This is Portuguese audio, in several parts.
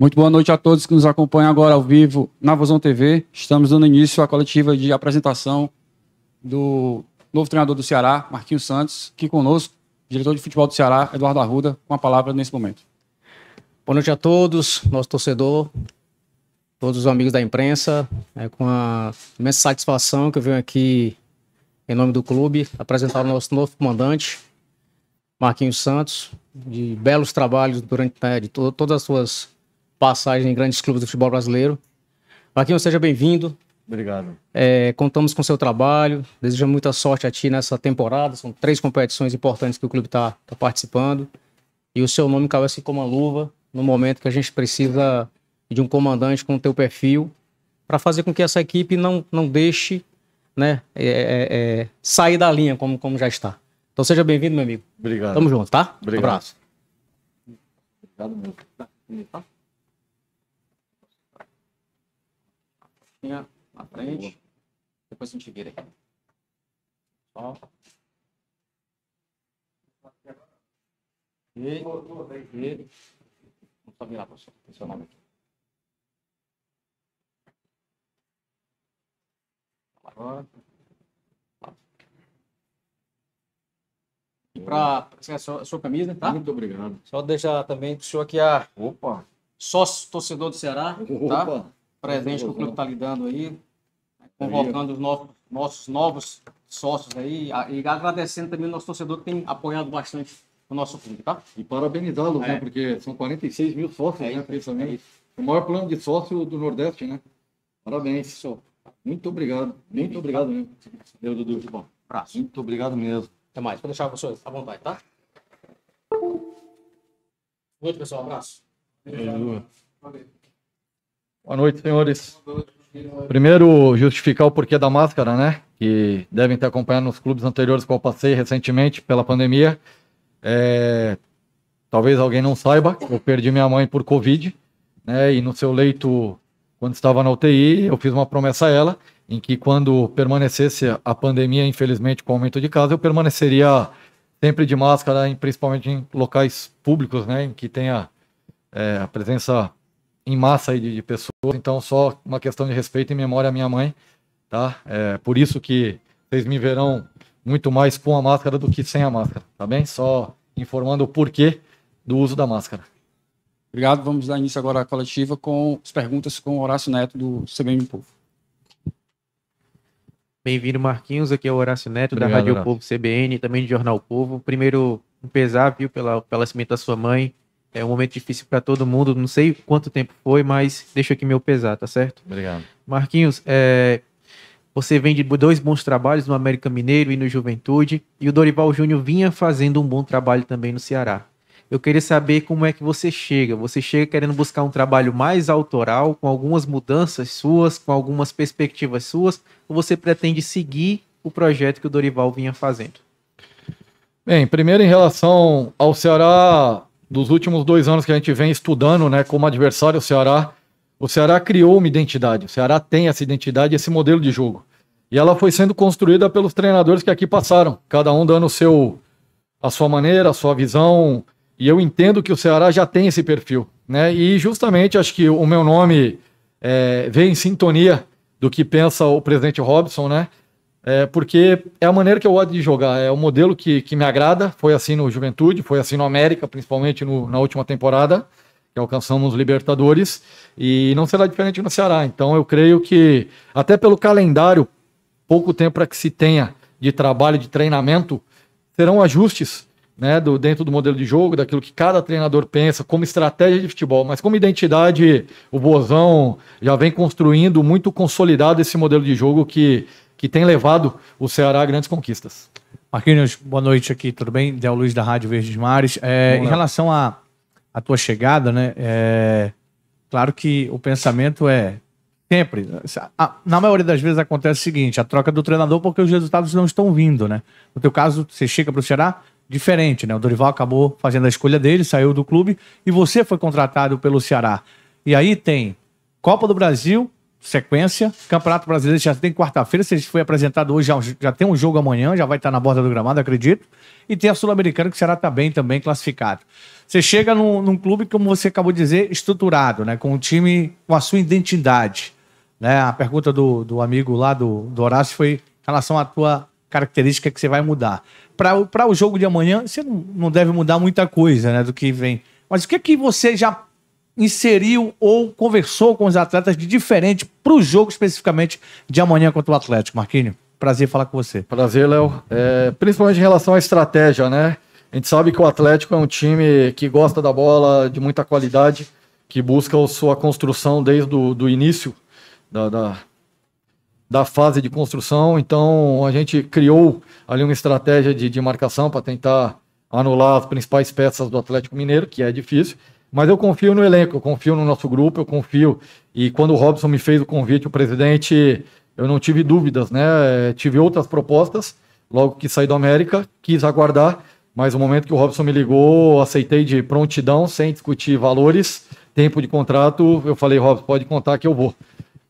Muito boa noite a todos que nos acompanham agora ao vivo na Vozão TV. Estamos dando início à coletiva de apresentação do novo treinador do Ceará, Marquinhos Santos, que conosco, diretor de futebol do Ceará, Eduardo Arruda, com a palavra nesse momento. Boa noite a todos, nosso torcedor, todos os amigos da imprensa. É com a imensa satisfação que eu venho aqui, em nome do clube, apresentar o nosso novo comandante, Marquinhos Santos, de belos trabalhos durante né, de to todas as suas passagem em grandes clubes do futebol brasileiro. Marquinhos, seja bem-vindo. Obrigado. É, contamos com seu trabalho, Desejo muita sorte a ti nessa temporada. São três competições importantes que o clube está tá participando. E o seu nome caiu assim como a luva no momento que a gente precisa de um comandante com o teu perfil para fazer com que essa equipe não, não deixe né, é, é, é, sair da linha como, como já está. Então seja bem-vindo, meu amigo. Obrigado. Tamo junto, tá? Obrigado. Um abraço. Obrigado, meu. caixinha na frente. Boa. Depois a gente vira aqui. Só. E, e, vamos só virar para você, tem seu nome aqui. Agora. E para a sua, sua camisa, tá? Muito obrigado. Só deixar também para o senhor aqui a. É Opa! Sócio torcedor do Ceará. Tá? Opa! Tá? presente que o clube está lhe dando aí, né, convocando os novos, nossos novos sócios aí e agradecendo também o nosso torcedor que tem apoiado bastante o nosso clube, tá? E parabenizá lo né, é. né? Porque são 46 mil sócios, é né? Principalmente. É o maior plano de sócio do Nordeste, né? Parabéns, é senhor. Muito obrigado. Muito obrigado mesmo. Meu Dudu. Muito bom. Abraço. Muito obrigado mesmo. Até mais. Vou deixar vocês à vontade, tá? Boa noite, pessoal. Abraço. Valeu. Boa noite, senhores. Primeiro, justificar o porquê da máscara, né? Que devem ter acompanhado nos clubes anteriores que eu passei recentemente pela pandemia. É... Talvez alguém não saiba, eu perdi minha mãe por Covid, né? E no seu leito, quando estava na UTI, eu fiz uma promessa a ela em que quando permanecesse a pandemia, infelizmente, com o aumento de casos, eu permaneceria sempre de máscara, principalmente em locais públicos, né? Em que tenha é, a presença em massa aí de, de, pessoas, então só uma questão de respeito e memória à minha mãe, tá? É por isso que vocês me verão muito mais com a máscara do que sem a máscara, tá bem? Só informando o porquê do uso da máscara. Obrigado. Vamos dar início agora à coletiva com as perguntas com Horácio Neto do CBM Povo. Bem-vindo, Marquinhos. Aqui é o Horácio Neto Obrigado, da Rádio Horácio. Povo CBN, também do Jornal Povo. Primeiro, um pesar, viu, pela, pelo falecimento da sua mãe. É um momento difícil para todo mundo. Não sei quanto tempo foi, mas deixa aqui meu pesar, tá certo? Obrigado. Marquinhos, é, você vem de dois bons trabalhos no América Mineiro e no Juventude. E o Dorival Júnior vinha fazendo um bom trabalho também no Ceará. Eu queria saber como é que você chega. Você chega querendo buscar um trabalho mais autoral, com algumas mudanças suas, com algumas perspectivas suas, ou você pretende seguir o projeto que o Dorival vinha fazendo? Bem, primeiro em relação ao Ceará, dos últimos dois anos que a gente vem estudando, né, como adversário o Ceará, o Ceará criou uma identidade, o Ceará tem essa identidade, esse modelo de jogo. E ela foi sendo construída pelos treinadores que aqui passaram, cada um dando o seu a sua maneira, a sua visão, e eu entendo que o Ceará já tem esse perfil, né? E justamente acho que o meu nome é, vem em sintonia do que pensa o presidente Robson, né? É, porque é a maneira que eu gosto de jogar, é o modelo que, que me agrada. Foi assim no Juventude, foi assim no América, principalmente no, na última temporada, que alcançamos Libertadores, e não será diferente no Ceará. Então eu creio que, até pelo calendário, pouco tempo para é que se tenha de trabalho, de treinamento, serão ajustes né, do, dentro do modelo de jogo, daquilo que cada treinador pensa, como estratégia de futebol, mas como identidade, o Bozão já vem construindo muito consolidado esse modelo de jogo que que tem levado o Ceará a grandes conquistas. Marquinhos, boa noite aqui, tudo bem? Del Luiz da Rádio Verdes Mares. É, em relação à a, a, tua chegada, né? É, claro que o pensamento é sempre, a, na maioria das vezes acontece o seguinte, a troca do treinador porque os resultados não estão vindo, né? No teu caso, você chega para o Ceará, diferente, né? O Dorival acabou fazendo a escolha dele, saiu do clube e você foi contratado pelo Ceará. E aí tem Copa do Brasil, sequência. Campeonato Brasileiro já tem quarta-feira, se foi apresentado hoje, já, já, tem um jogo amanhã, já vai estar na borda do gramado, acredito. E tem a Sul-Americana, que será também, também classificado. Você chega num, num, clube, como você acabou de dizer, estruturado, né? Com um time com a sua identidade. Né? A pergunta do, do amigo lá, do, do Horácio, foi em relação à tua característica que você vai mudar. Para o jogo de amanhã, você não, não deve mudar muita coisa né, do que vem. Mas o que, é que você já inseriu ou conversou com os atletas de diferente para o jogo especificamente de amanhã contra o Atlético. Marquinhos, prazer falar com você. Prazer, Léo. É, principalmente em relação à estratégia, né? A gente sabe que o Atlético é um time que gosta da bola, de muita qualidade, que busca sua construção desde o início da, da, da, fase de construção. Então a gente criou ali uma estratégia de, de marcação para tentar anular as principais peças do Atlético Mineiro, que é difícil. Mas eu confio no elenco, eu confio no nosso grupo, eu confio. E quando o Robson me fez o convite, o presidente, eu não tive dúvidas, né? Eh, tive outras propostas logo que saí do América, quis aguardar, mas no momento que o Robson me ligou, aceitei de prontidão, sem discutir valores, tempo de contrato. Eu falei, Robson, pode contar que eu vou.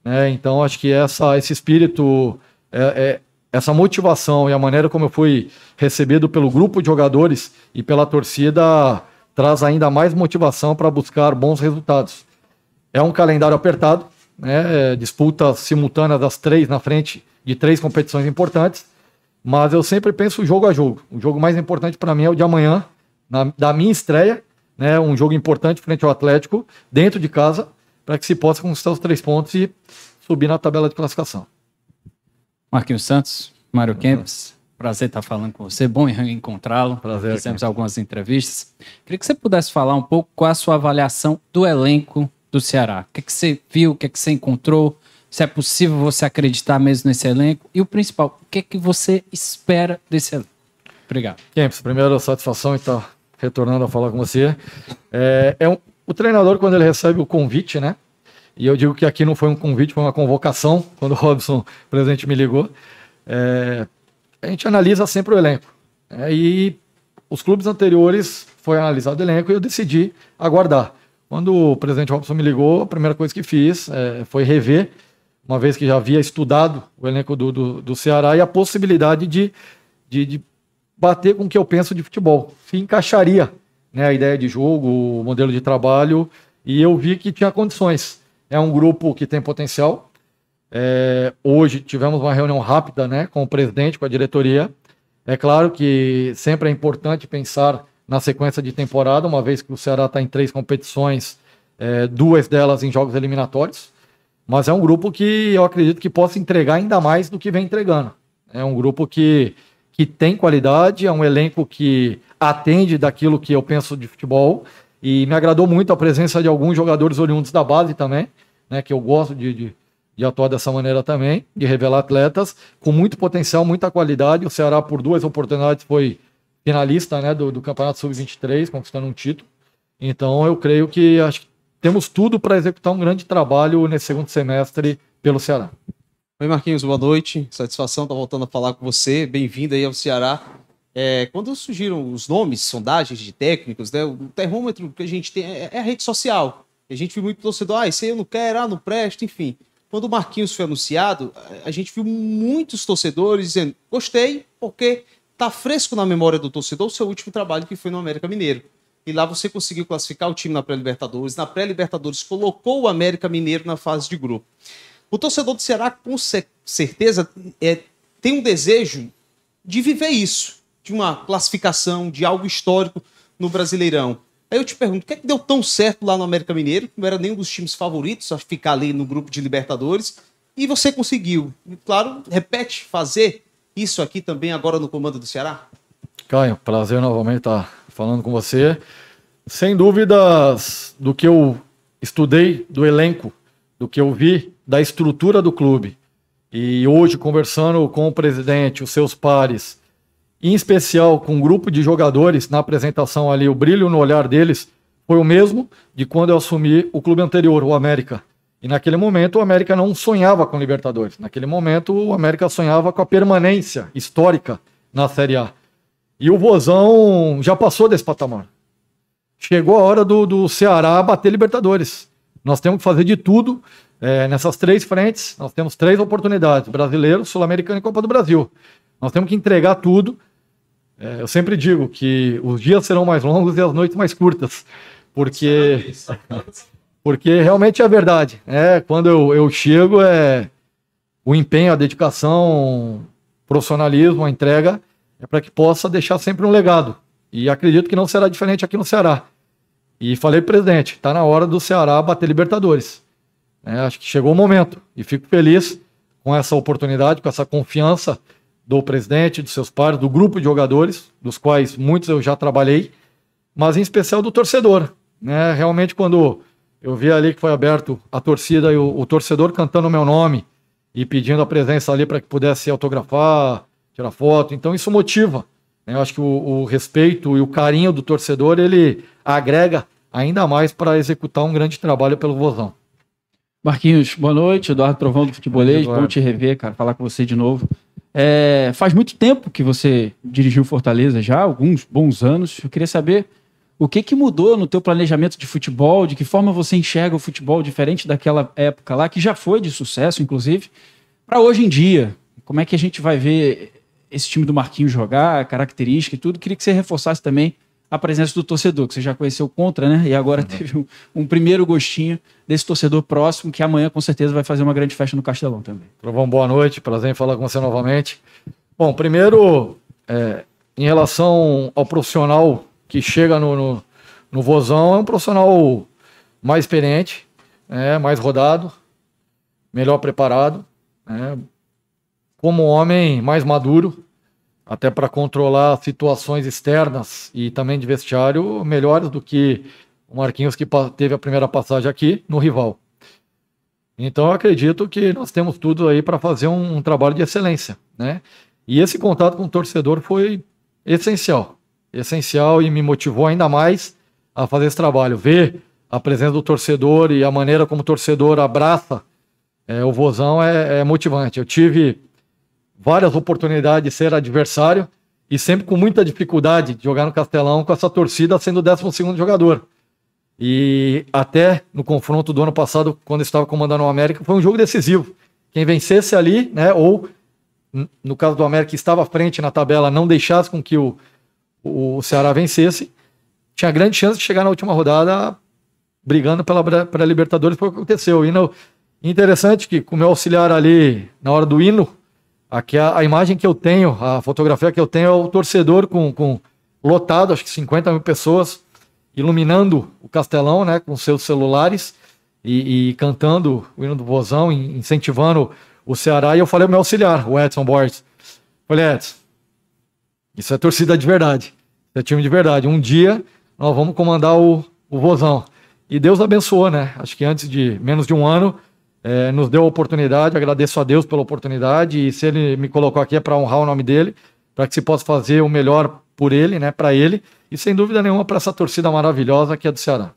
Né? Então, acho que essa, esse espírito, é, é, essa motivação e a maneira como eu fui recebido pelo grupo de jogadores e pela torcida traz ainda mais motivação para buscar bons resultados. É um calendário apertado, né? É, disputas simultâneas das três na frente de três competições importantes, mas eu sempre penso jogo a jogo. O jogo mais importante para mim é o de amanhã, na, da minha estreia, né? um jogo importante frente ao Atlético, dentro de casa, para que se possa conquistar os três pontos e subir na tabela de classificação. Marquinhos Santos, Mário uhum. Kempis. Prazer estar falando com você, bom encontrá-lo. Prazer. Fizemos algumas entrevistas. Queria que você pudesse falar um pouco qual a sua avaliação do elenco do Ceará. O que, é que você viu, o que, é que você encontrou, se é possível você acreditar mesmo nesse elenco e o principal, o que é que você espera desse elenco? Obrigado. Kempis, primeiro, satisfação estar retornando a falar com você. É, é um, o treinador, quando ele recebe o convite, né? E eu digo que aqui não foi um convite, foi uma convocação, quando o Robson, presidente, me ligou. É, a gente analisa sempre o elenco. Né? E os clubes anteriores foi analisado o elenco e eu decidi aguardar. Quando o presidente Robson me ligou, a primeira coisa que fiz é, foi rever, uma vez que já havia estudado o elenco do, do, do Ceará e a possibilidade de, de, de, bater com o que eu penso de futebol. Se encaixaria né, a ideia de jogo, o modelo de trabalho, e eu vi que tinha condições. É um grupo que tem potencial, é, hoje tivemos uma reunião rápida né, com o presidente, com a diretoria. É claro que sempre é importante pensar na sequência de temporada, uma vez que o Ceará está em três competições, é, duas delas em jogos eliminatórios. Mas é um grupo que eu acredito que possa entregar ainda mais do que vem entregando. É um grupo que, que tem qualidade, é um elenco que atende daquilo que eu penso de futebol. E me agradou muito a presença de alguns jogadores oriundos da base também, né, que eu gosto de, de de atuar dessa maneira também, de revelar atletas com muito potencial, muita qualidade. O Ceará, por duas oportunidades, foi finalista né, do, do Campeonato Sub-23, conquistando um título. Então, eu creio que acho que temos tudo para executar um grande trabalho nesse segundo semestre pelo Ceará. Oi, Marquinhos, boa noite. Satisfação estar tá voltando a falar com você. Bem-vindo aí ao Ceará. É, quando surgiram os nomes, sondagens de técnicos, né, o termômetro que a gente tem é, é a rede social. A gente viu muito torcedor, ah, isso aí eu não quero, ah, não presto enfim quando o Marquinhos foi anunciado, a gente viu muitos torcedores dizendo: gostei, porque tá fresco na memória do torcedor o seu último trabalho que foi no América Mineiro. E lá você conseguiu classificar o time na pré-Libertadores. Na pré-Libertadores, colocou o América Mineiro na fase de grupo. O torcedor do Ceará, com certeza, é, tem um desejo de viver isso, de uma classificação, de algo histórico no Brasileirão. Aí eu te pergunto, o que é que deu tão certo lá no América Mineiro, que não era nenhum dos times favoritos a ficar ali no grupo de Libertadores, e você conseguiu. E, claro, repete, fazer isso aqui também agora no comando do Ceará? Caio, prazer novamente estar falando com você. Sem dúvidas do que eu estudei do elenco, do que eu vi da estrutura do clube. E hoje, conversando com o presidente, os seus pares, em especial com um grupo de jogadores na apresentação ali, o brilho no olhar deles foi o mesmo de quando eu assumi o clube anterior, o América. E naquele momento o América não sonhava com Libertadores. Naquele momento o América sonhava com a permanência histórica na Série A. E o Vozão já passou desse patamar. Chegou a hora do, do Ceará bater Libertadores. Nós temos que fazer de tudo é, nessas três frentes. Nós temos três oportunidades: brasileiro, sul-americano e Copa do Brasil. Nós temos que entregar tudo é, eu sempre digo que os dias serão mais longos e as noites mais curtas, porque é porque realmente é verdade. É, quando eu, eu chego, é o empenho, a dedicação, profissionalismo, a entrega, é para que possa deixar sempre um legado. E acredito que não será diferente aqui no Ceará. E falei, presidente, está na hora do Ceará bater Libertadores. É, acho que chegou o momento. E fico feliz com essa oportunidade, com essa confiança do presidente, dos seus pares, do grupo de jogadores, dos quais muitos eu já trabalhei, mas em especial do torcedor. Né? Realmente, quando eu vi ali que foi aberto a torcida e o, o torcedor cantando o meu nome e pedindo a presença ali para que pudesse autografar, tirar foto, então isso motiva. Né? Eu acho que o, o respeito e o carinho do torcedor ele agrega ainda mais para executar um grande trabalho pelo Vozão. Marquinhos, boa noite. Eduardo Trovão do Futebolês. Bom te rever, cara. Falar com você de novo. É, faz muito tempo que você dirigiu Fortaleza já, alguns bons anos. Eu queria saber o que, que mudou no teu planejamento de futebol, de que forma você enxerga o futebol diferente daquela época lá, que já foi de sucesso, inclusive, para hoje em dia. Como é que a gente vai ver esse time do Marquinhos jogar, característica e tudo? Queria que você reforçasse também a presença do torcedor, que você já conheceu contra, né? E agora uhum. teve um, um, primeiro gostinho desse torcedor próximo, que amanhã com certeza vai fazer uma grande festa no Castelão também. Trovão, boa noite, prazer em falar com você novamente. Bom, primeiro, é, em relação ao profissional que chega no, no, no Vozão, é um profissional mais experiente, é, mais rodado, melhor preparado, é, como homem mais maduro, até para controlar situações externas e também de vestiário melhores do que o Marquinhos que teve a primeira passagem aqui no rival. Então eu acredito que nós temos tudo aí para fazer um, um, trabalho de excelência, né? E esse contato com o torcedor foi essencial, essencial e me motivou ainda mais a fazer esse trabalho, ver a presença do torcedor e a maneira como o torcedor abraça é, o Vozão é, é motivante. Eu tive várias oportunidades de ser adversário e sempre com muita dificuldade de jogar no Castelão com essa torcida sendo o 12 jogador. E até no confronto do ano passado, quando estava comandando o América, foi um jogo decisivo. Quem vencesse ali, né, ou no caso do América, estava à frente na tabela, não deixasse com que o, o Ceará vencesse, tinha grande chance de chegar na última rodada brigando pela, pela Libertadores, foi o que aconteceu. E no, interessante que, com o meu auxiliar ali, na hora do hino, Aqui a, a, imagem que eu tenho, a fotografia que eu tenho é o torcedor com, com lotado, acho que 50 mil pessoas, iluminando o castelão, né, com seus celulares e, e cantando o hino do Vozão, incentivando o Ceará. E eu falei ao meu auxiliar, o Edson Borges, falei, Edson, isso é torcida de verdade, isso é time de verdade. Um dia nós vamos comandar o, o Vozão. E Deus abençoou, né? Acho que antes de menos de um ano, é, nos deu a oportunidade, agradeço a Deus pela oportunidade e se ele me colocou aqui é para honrar o nome dele, para que se possa fazer o melhor por ele, né, para ele e sem dúvida nenhuma para essa torcida maravilhosa que é do Ceará.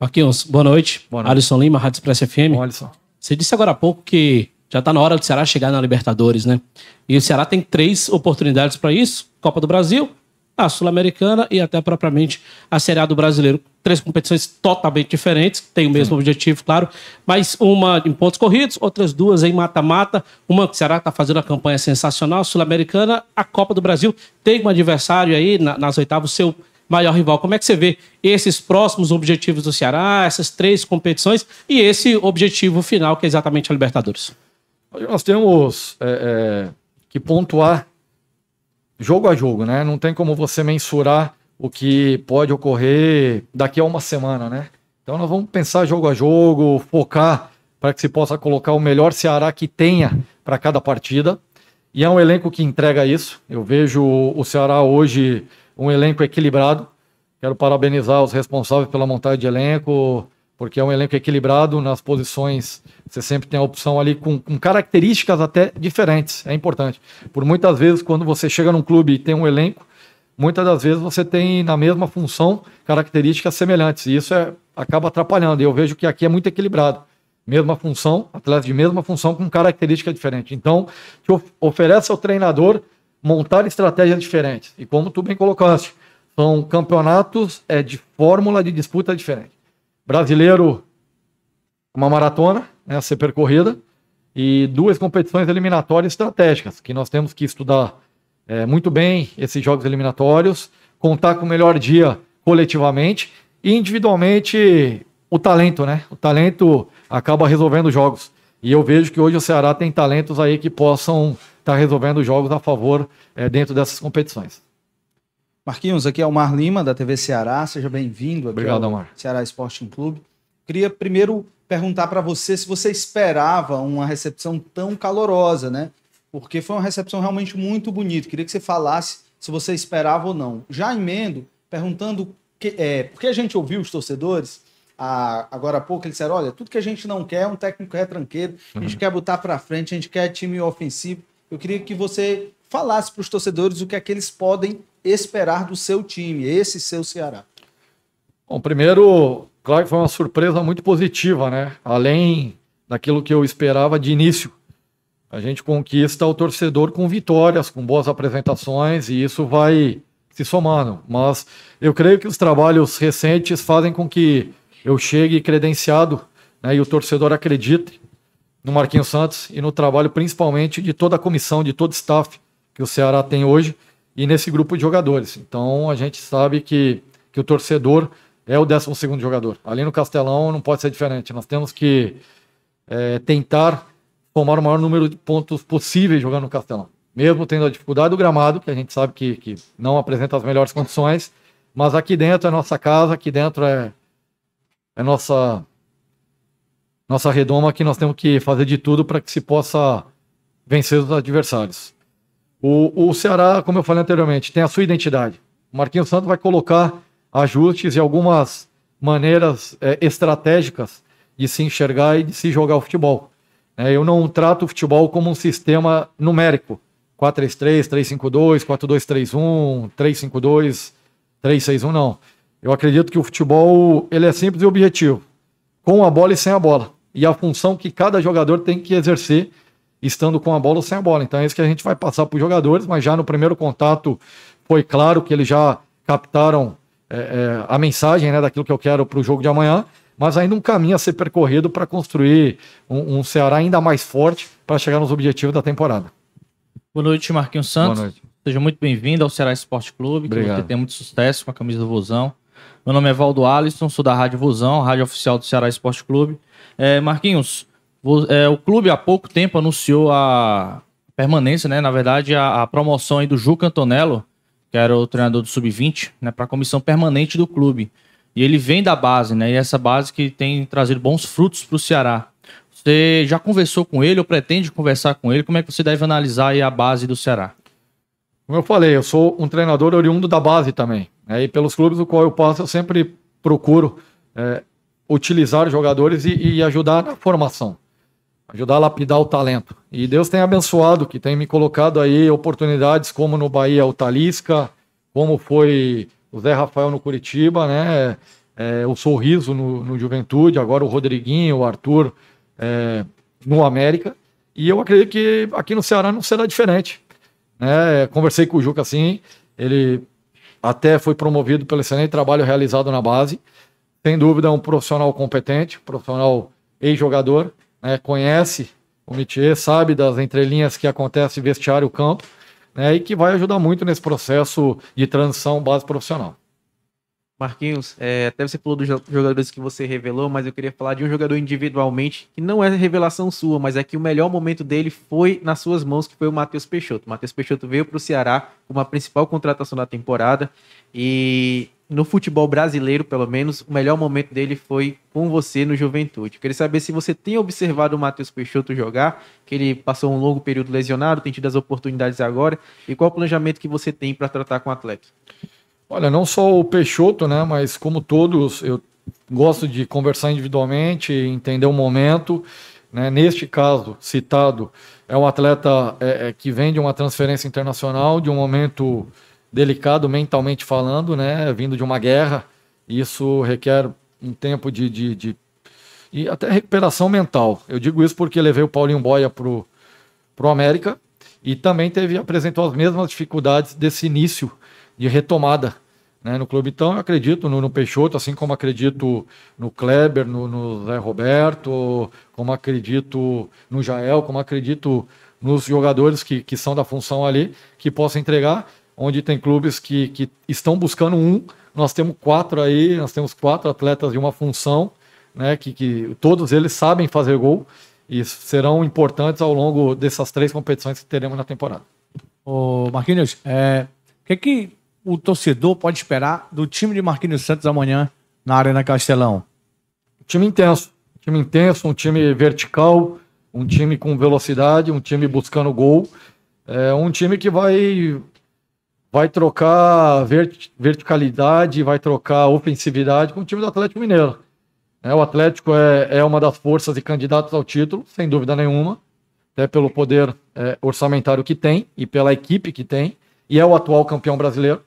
Marquinhos, boa noite. Boa noite. Alisson Lima, Rádio Express FM. Bom, Alisson. Você disse agora há pouco que já está na hora do Ceará chegar na Libertadores, né? E o Ceará tem três oportunidades para isso: Copa do Brasil, a Sul-Americana e até propriamente a Série A do Brasileiro três competições totalmente diferentes, que têm o mesmo Sim. objetivo, claro, mas uma em pontos corridos, outras duas em mata-mata, uma que o Ceará está fazendo uma campanha sensacional, sul-americana, a Copa do Brasil tem um adversário aí na, nas oitavas, seu maior rival. Como é que você vê esses próximos objetivos do Ceará, essas três competições e esse objetivo final que é exatamente a Libertadores? Nós temos é, é, que pontuar jogo a jogo, né? Não tem como você mensurar o que pode ocorrer daqui a uma semana, né? Então nós vamos pensar jogo a jogo, focar para que se possa colocar o melhor Ceará que tenha para cada partida. E é um elenco que entrega isso. Eu vejo o Ceará hoje um elenco equilibrado. Quero parabenizar os responsáveis pela montagem de elenco, porque é um elenco equilibrado nas posições. Você sempre tem a opção ali com, com características até diferentes. É importante. Por muitas vezes, quando você chega num clube e tem um elenco, muitas das vezes você tem na mesma função características semelhantes. E isso é, acaba atrapalhando. E eu vejo que aqui é muito equilibrado. Mesma função, atleta de mesma função com característica diferente. Então, te oferece ao treinador montar estratégias diferentes. E como tu bem colocaste, são campeonatos é, de fórmula de disputa diferente. Brasileiro, uma maratona né, a ser percorrida, e duas competições eliminatórias estratégicas, que nós temos que estudar é, muito bem esses jogos eliminatórios, contar com o melhor dia coletivamente e individualmente o talento, né? O talento acaba resolvendo jogos. E eu vejo que hoje o Ceará tem talentos aí que possam estar tá resolvendo jogos a favor é, dentro dessas competições. Marquinhos, aqui é o Mar Lima, da TV Ceará. Seja bem-vindo aqui Obrigado, ao Mar. Ceará Sporting Clube. Queria primeiro perguntar para você se você esperava uma recepção tão calorosa, né? porque foi uma recepção realmente muito bonita. Queria que você falasse se você esperava ou não. Já emendo, perguntando que, é, porque a gente ouviu os torcedores a, agora há pouco, eles disseram: olha, tudo que a gente não quer é um técnico retranqueiro, é a gente uhum. quer botar para frente, a gente quer time ofensivo. Eu queria que você falasse para os torcedores o que é que eles podem esperar do seu time, esse seu Ceará. Bom, primeiro, claro que foi uma surpresa muito positiva, né? Além daquilo que eu esperava de início a gente conquista o torcedor com vitórias, com boas apresentações, e isso vai se somando. Mas eu creio que os trabalhos recentes fazem com que eu chegue credenciado né, e o torcedor acredite no Marquinhos Santos e no trabalho principalmente de toda a comissão, de todo o staff que o Ceará tem hoje e nesse grupo de jogadores. Então a gente sabe que, que o torcedor é o 12 jogador. Ali no Castelão não pode ser diferente. Nós temos que é, tentar tomar o maior número de pontos possíveis jogando no Castelão. Mesmo tendo a dificuldade do gramado, que a gente sabe que, que não apresenta as melhores condições, mas aqui dentro é nossa casa, aqui dentro é, é nossa nossa redoma que nós temos que fazer de tudo para que se possa vencer os adversários. O, o Ceará, como eu falei anteriormente, tem a sua identidade. O Marquinhos Santos vai colocar ajustes e algumas maneiras é, estratégicas de se enxergar e de se jogar o futebol. Né? Eu não trato o futebol como um sistema numérico. 4-3-3, 3-5-2, 4-2-3-1, 3-5-2, 3-6-1, não. Eu acredito que o futebol ele é simples e objetivo, com a bola e sem a bola. E a função que cada jogador tem que exercer estando com a bola ou sem a bola. Então é isso que a gente vai passar para os jogadores, mas já no primeiro contato foi claro que eles já captaram é, é, a mensagem né, daquilo que eu quero para o jogo de amanhã mas ainda um caminho a ser percorrido para construir um, um, Ceará ainda mais forte para chegar nos objetivos da temporada. Boa noite, Marquinhos Santos. Boa noite. Seja muito bem-vindo ao Ceará Esporte Clube, Obrigado. que você tem muito sucesso com a camisa do Vozão. Meu nome é Valdo Alisson, sou da Rádio Vozão, rádio oficial do Ceará Esporte Clube. É, Marquinhos, é, o clube há pouco tempo anunciou a permanência, né? Na verdade, a, a promoção do Ju Cantonello, que era o treinador do Sub-20, né? Para a comissão permanente do clube. E ele vem da base, né? E essa base que tem trazido bons frutos para o Ceará. Você já conversou com ele ou pretende conversar com ele? Como é que você deve analisar a base do Ceará? Como eu falei, eu sou um treinador oriundo da base também. Né? E pelos clubes do qual eu passo, eu sempre procuro é, utilizar jogadores e, e, ajudar na formação. Ajudar a lapidar o talento. E Deus tem abençoado, que tem me colocado aí oportunidades como no Bahia o Talisca, como foi o Zé Rafael no Curitiba, né? É, é, o Sorriso no, no, Juventude, agora o Rodriguinho, o Arthur é, no América. E eu acredito que aqui no Ceará não será diferente. Né? Conversei com o Juca assim, ele até foi promovido pelo excelente trabalho realizado na base. Sem dúvida, é um profissional competente, profissional ex-jogador, né? conhece o Nitier, sabe das entrelinhas que acontece vestiário-campo né, e que vai ajudar muito nesse processo de transição base profissional. Marquinhos, é, até você falou dos jogadores que você revelou, mas eu queria falar de um jogador individualmente, que não é revelação sua, mas é que o melhor momento dele foi nas suas mãos, que foi o Matheus Peixoto. O Matheus Peixoto veio para o Ceará como a principal contratação da temporada e no futebol brasileiro, pelo menos, o melhor momento dele foi com você no Juventude. queria saber se você tem observado o Matheus Peixoto jogar, que ele passou um longo período lesionado, tem tido as oportunidades agora, e qual o planejamento que você tem para tratar com o atleta? Olha, não só o Peixoto, né, mas como todos, eu gosto de conversar individualmente, entender o momento. Né? Neste caso citado, é um atleta é, é, que vem de uma transferência internacional, de um momento delicado mentalmente falando, né? Vindo de uma guerra, isso requer um tempo de, de, de e até recuperação mental. Eu digo isso porque levei o Paulinho Boia pro pro América e também teve apresentou as mesmas dificuldades desse início de retomada né, no clube. Então, eu acredito no, no, Peixoto, assim como acredito no Kleber, no, no, Zé Roberto, como acredito no Jael, como acredito nos jogadores que, que são da função ali, que possam entregar onde tem clubes que, que estão buscando um. Nós temos quatro aí, nós temos quatro atletas de uma função, né? Que, que todos eles sabem fazer gol e serão importantes ao longo dessas três competições que teremos na temporada. Ô Marquinhos, é, o que, que o torcedor pode esperar do time de Marquinhos Santos amanhã na Arena Castelão? Time intenso, time intenso, um time vertical, um time com velocidade, um time buscando gol, é, um time que vai vai trocar vert verticalidade, vai trocar ofensividade com o time do Atlético Mineiro. É, o Atlético é, é uma das forças e candidatos ao título, sem dúvida nenhuma, até pelo poder é, orçamentário que tem e pela equipe que tem, e é o atual campeão brasileiro.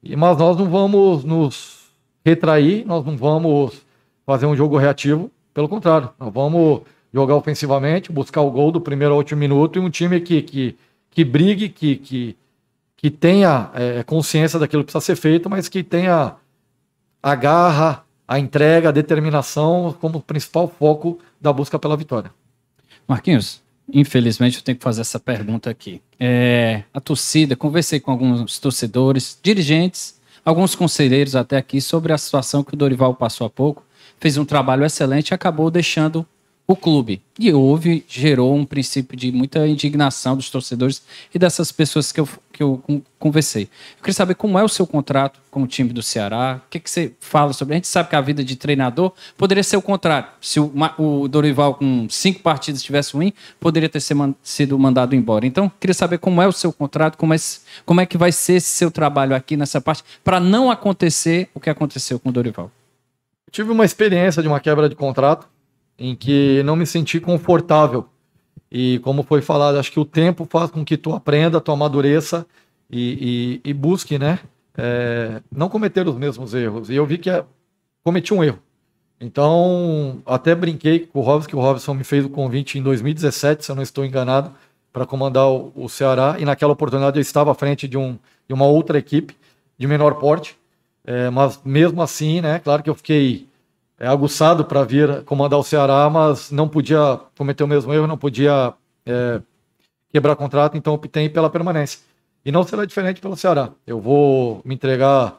E, mas nós não vamos nos retrair, nós não vamos fazer um jogo reativo, pelo contrário, nós vamos jogar ofensivamente, buscar o gol do primeiro ao último minuto e um time que, que, que brigue, que, que, que tenha é, consciência daquilo que precisa ser feito, mas que tenha a garra, a entrega, a determinação como principal foco da busca pela vitória. Marquinhos, infelizmente eu tenho que fazer essa pergunta aqui. É, a torcida, conversei com alguns torcedores, dirigentes, alguns conselheiros até aqui sobre a situação que o Dorival passou há pouco, fez um trabalho excelente e acabou deixando o clube. E houve, gerou um princípio de muita indignação dos torcedores e dessas pessoas que eu, que eu conversei. Eu queria saber como é o seu contrato com o time do Ceará, o que, que você fala sobre. A gente sabe que a vida de treinador poderia ser o contrário. Se o, o Dorival, com cinco partidas, tivesse ruim, poderia ter sido mandado embora. Então, queria saber como é o seu contrato, como é, como é que vai ser esse seu trabalho aqui nessa parte, para não acontecer o que aconteceu com o Dorival. Eu tive uma experiência de uma quebra de contrato em que não me senti confortável. E como foi falado, acho que o tempo faz com que tu aprenda, tu amadureça e, e, e busque, né? É, não cometer os mesmos erros. E eu vi que é, cometi um erro. Então, até brinquei com o Robson, que o Robson me fez o convite em 2017, se eu não estou enganado, para comandar o, o, Ceará. E naquela oportunidade eu estava à frente de, um, de uma outra equipe de menor porte. É, mas mesmo assim, né? Claro que eu fiquei é, aguçado para vir comandar o Ceará, mas não podia cometer o mesmo erro, não podia é, quebrar contrato, então optei pela permanência. E não será diferente pelo Ceará. Eu vou me entregar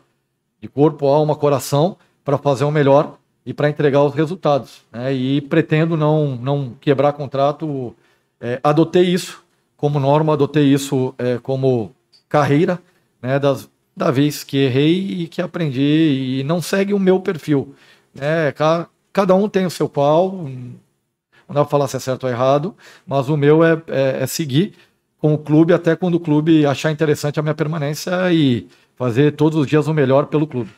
de corpo, alma, coração para fazer o melhor e para entregar os resultados. Né? E pretendo não, não quebrar contrato. É, adotei isso como norma, adotei isso é, como carreira, né? Das, da vez que errei e que aprendi. E não segue o meu perfil. É, cada, cada um tem o seu pau. Não dá pra falar se é certo ou errado, mas o meu é, é, é seguir com o clube até quando o clube achar interessante a minha permanência e fazer todos os dias o melhor pelo clube.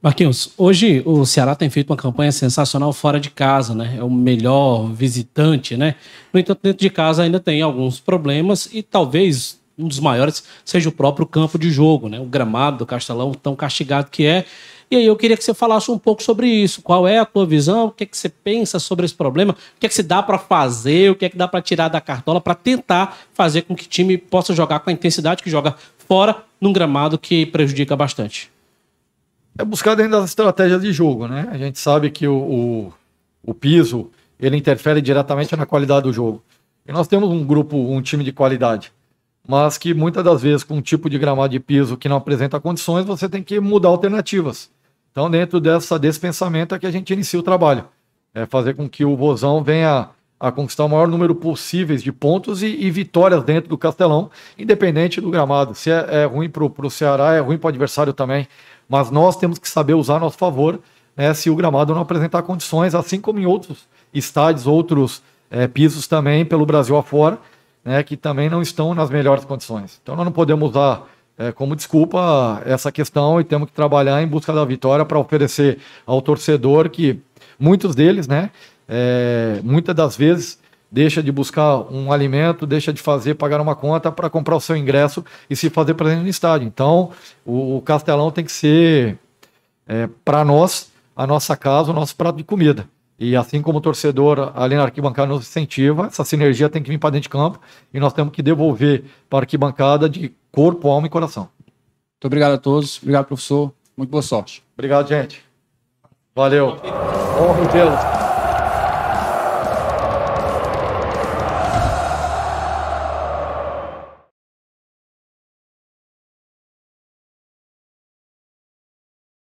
Marquinhos, hoje o Ceará tem feito uma campanha sensacional fora de casa, né? É o melhor visitante, né? No entanto, dentro de casa ainda tem alguns problemas e talvez um dos maiores seja o próprio campo de jogo, né? O gramado do Castelão, tão castigado que é. E aí eu queria que você falasse um pouco sobre isso. Qual é a tua visão? O que é que você pensa sobre esse problema? O que é que se dá para fazer? O que é que dá para tirar da cartola para tentar fazer com que o time possa jogar com a intensidade que joga fora num gramado que prejudica bastante? É buscar dentro das estratégias de jogo, né? A gente sabe que o, o, o piso ele interfere diretamente na qualidade do jogo. E nós temos um grupo, um time de qualidade mas que muitas das vezes com um tipo de gramado de piso que não apresenta condições, você tem que mudar alternativas. Então, dentro dessa, desse pensamento é que a gente inicia o trabalho. É fazer com que o Bozão venha a conquistar o maior número possíveis de pontos e, e vitórias dentro do Castelão, independente do gramado. Se é, é ruim para o Ceará, é ruim para o adversário também. Mas nós temos que saber usar a nosso favor né, se o gramado não apresentar condições, assim como em outros estádios, outros é, pisos também pelo Brasil afora, né, que também não estão nas melhores condições. Então nós não podemos usar é, como desculpa essa questão e temos que trabalhar em busca da vitória para oferecer ao torcedor que muitos deles, né, é, muitas das vezes deixa de buscar um alimento, deixa de fazer pagar uma conta para comprar o seu ingresso e se fazer presente no estádio. Então, o, o Castelão tem que ser é, para nós a nossa casa, o nosso prato de comida. E assim como o torcedor ali na arquibancada nos incentiva, essa sinergia tem que vir para dentro de campo e nós temos que devolver para a arquibancada de corpo, alma e coração. Muito obrigado a todos. Obrigado, professor. Muito boa sorte. Obrigado, gente. Valeu. Honra Deus.